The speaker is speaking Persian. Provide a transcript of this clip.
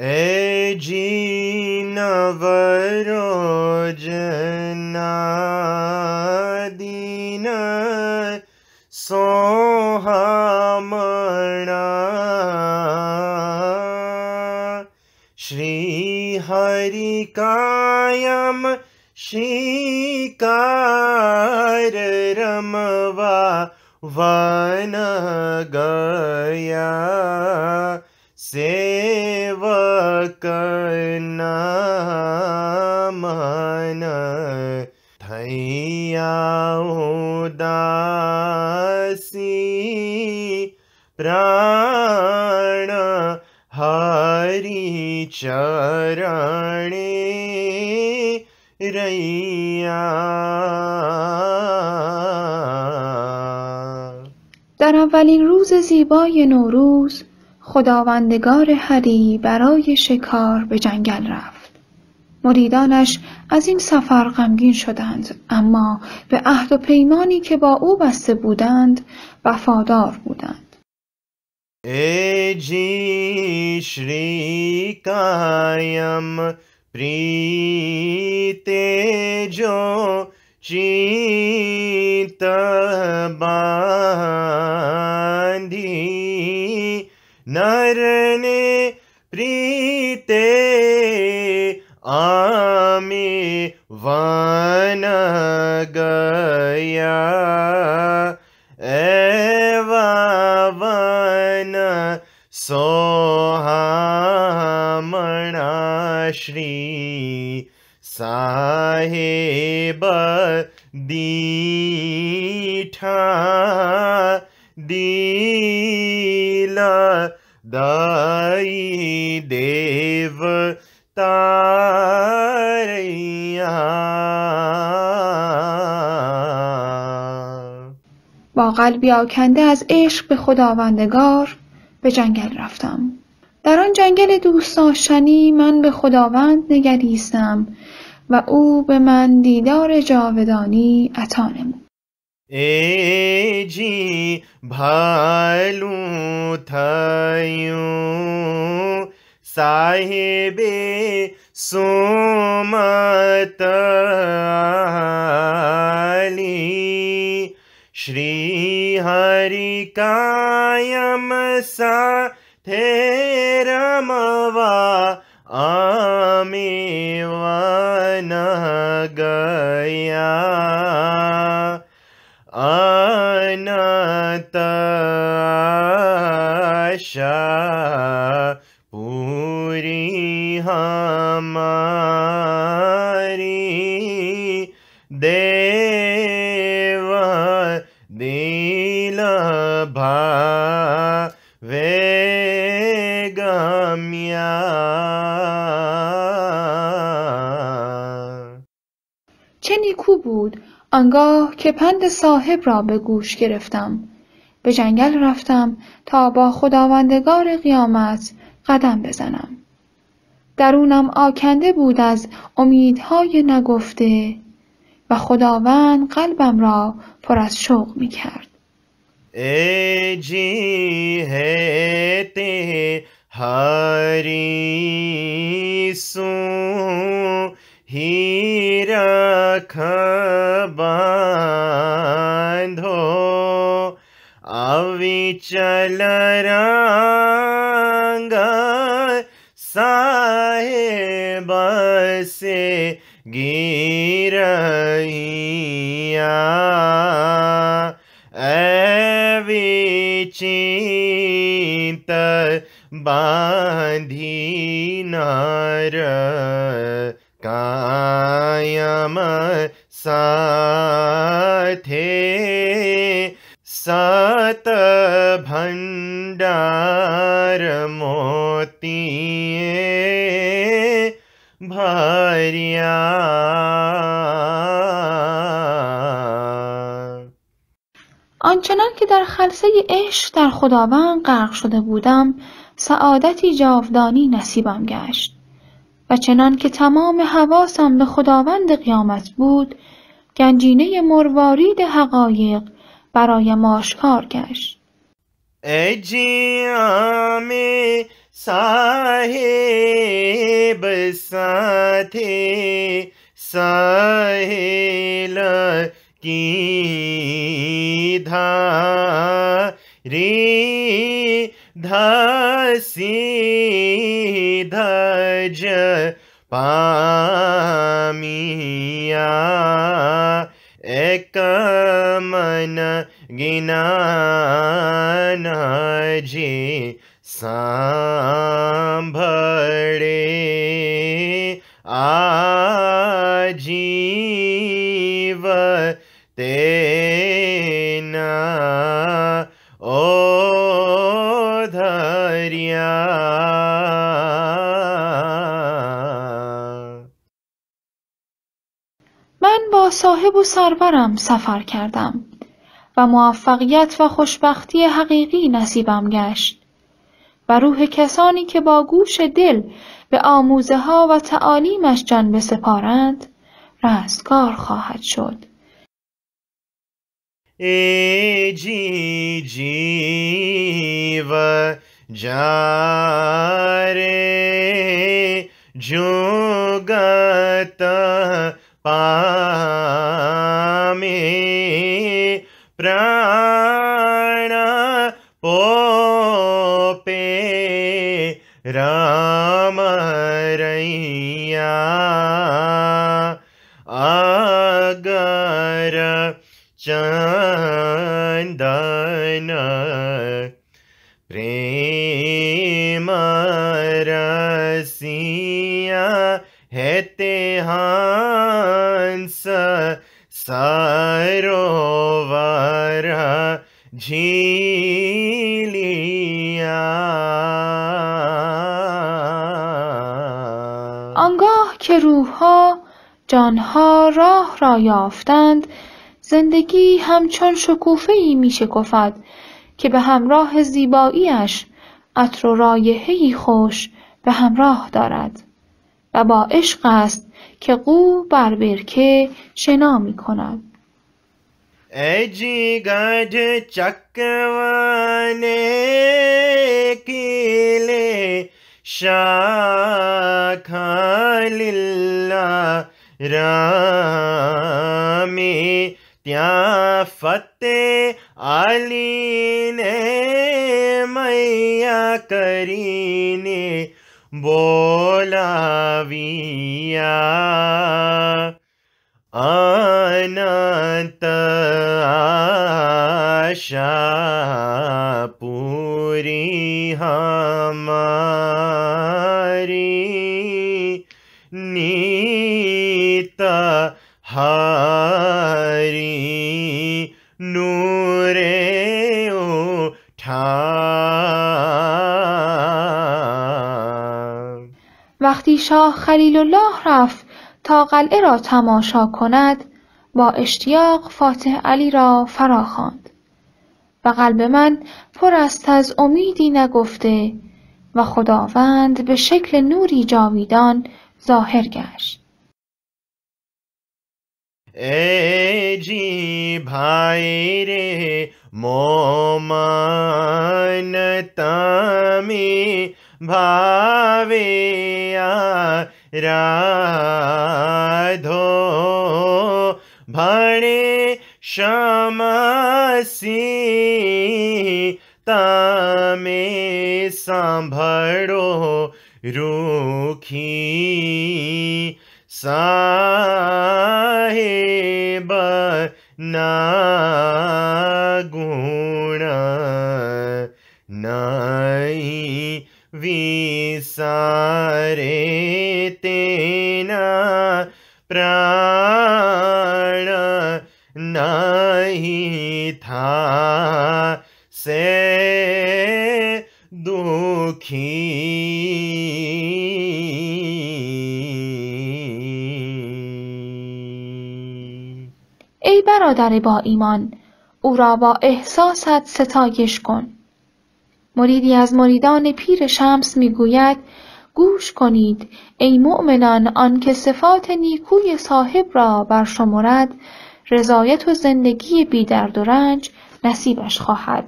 एीनवरो जना दीन स्म श्रीहरिकाय श्रीकामवानगया सेवकन मन थैया दासी प्राण हरि चरण रैया در اولین روز زیبای نوروز خداوندگار هری برای شکار به جنگل رفت. مریدانش از این سفر غمگین شدند اما به عهد و پیمانی که با او بسته بودند وفادار بودند. एजी پریته جو नरने प्रीते वन वनगया एवन सोहामणाश्री साहेब दीठा दी दाई देव با قلبی آکنده از عشق به خداوندگار به جنگل رفتم در آن جنگل دوست من به خداوند نگریستم و او به من دیدار جاودانی عطا نمود एजी भालू थयू साहिबे सुमत आली श्री हरि कायम साथेरम वा आमे वान गया anatasha puri hamas. آنگاه که پند صاحب را به گوش گرفتم به جنگل رفتم تا با خداوندگار قیامت قدم بزنم درونم آکنده بود از امیدهای نگفته و خداوند قلبم را پر از شوق می کرد ای هاری हीरा बांधो अविचल रंग साहेब से गिरिया विचित बांधी नार कायम साथे सत भंडार मोती آنچنان که در خلصه عشق در خداوند غرق شده بودم سعادتی جاودانی نصیبم گشت چنان که تمام حواسم به خداوند قیامت بود گنجینه مروارید حقایق برای آشکار گشت ای جیامی صاحب ساتی ساحل کی دھا ری دھاری j pa mi ya ekamana gina na ji sambhade aajiva te صاحب و سرورم سفر کردم و موفقیت و خوشبختی حقیقی نصیبم گشت و روح کسانی که با گوش دل به آموزه ها و تعالیمش جان بسپارند رستگار خواهد شد ای جی جی و جاره جوگتا പാമേ പ്രാണ പോപ്പേ രാമരയ്യ ആഗര ച انگاه آنگاه که روحها جانها راه را یافتند زندگی همچون شکوفه ای می شکفد که به همراه زیباییش عطر و رایحه‌ای خوش به همراه دارد. و با عشق است که قو بر برکه شنا می کند ای جیگر چکوانه کیله شاکالیلا رامی فتح آلینه نے میا کرینے Maviya Anant Asha Puri Hamari Nita Hari Nure وقتی شاه خلیل الله رفت تا قلعه را تماشا کند با اشتیاق فاتح علی را فراخواند و قلب من پر است از امیدی نگفته و خداوند به شکل نوری جاویدان ظاهر گشت جی بھائی مومن تامی भावेया राधो भणे क्षमसी तमे रुखी साहेब साहे गुण न विसारे तेना प्राण नहीं था से दुखी ای برادر با ایمان او را با احساست ستایش کن مریدی از مریدان پیر شمس میگوید گوش کنید ای مؤمنان آنکه صفات نیکوی صاحب را برشمرد رضایت و زندگی بی درد و رنج نصیبش خواهد